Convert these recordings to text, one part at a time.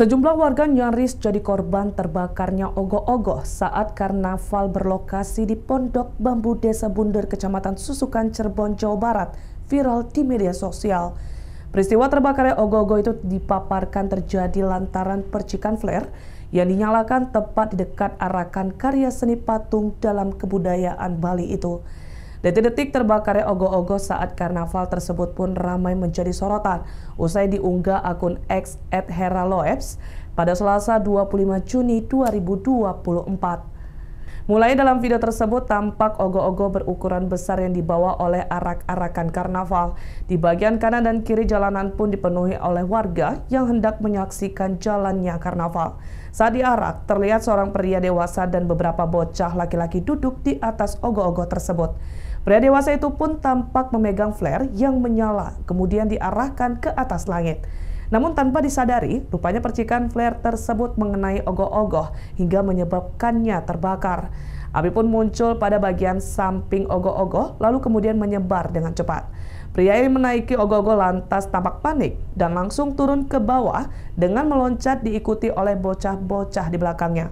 Sejumlah warga nyaris jadi korban terbakarnya ogoh-ogoh saat karnaval berlokasi di Pondok Bambu Desa Bundar, Kecamatan Susukan, Cirebon, Jawa Barat, viral di media sosial. Peristiwa terbakarnya ogoh-ogoh itu dipaparkan terjadi lantaran percikan flare yang dinyalakan tepat di dekat arakan karya seni patung dalam kebudayaan Bali itu. Detik-detik terbakarnya ogo-ogo saat karnaval tersebut pun ramai menjadi sorotan usai diunggah akun X at Hera Loebs pada Selasa 25 Juni 2024. Mulai dalam video tersebut tampak ogo-ogo berukuran besar yang dibawa oleh arak-arakan karnaval. Di bagian kanan dan kiri jalanan pun dipenuhi oleh warga yang hendak menyaksikan jalannya karnaval. Saat diarak, terlihat seorang pria dewasa dan beberapa bocah laki-laki duduk di atas ogo-ogo tersebut. Pria dewasa itu pun tampak memegang flare yang menyala, kemudian diarahkan ke atas langit. Namun tanpa disadari, rupanya percikan flare tersebut mengenai ogoh-ogoh hingga menyebabkannya terbakar. Api pun muncul pada bagian samping ogoh-ogoh lalu kemudian menyebar dengan cepat. Pria ini menaiki ogoh-ogoh lantas tampak panik dan langsung turun ke bawah dengan meloncat diikuti oleh bocah-bocah di belakangnya.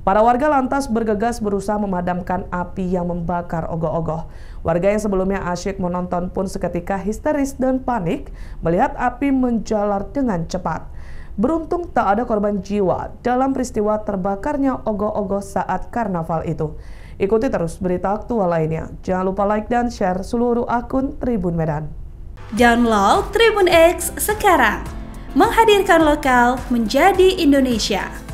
Para warga lantas bergegas berusaha memadamkan api yang membakar ogoh-ogoh. Warga yang sebelumnya asyik menonton pun seketika histeris dan panik melihat api menjalar dengan cepat. Beruntung tak ada korban jiwa dalam peristiwa terbakarnya ogoh-ogoh saat karnaval itu. Ikuti terus berita aktual lainnya. Jangan lupa like dan share seluruh akun Tribun Medan. Download Tribun X sekarang. Menghadirkan lokal menjadi Indonesia.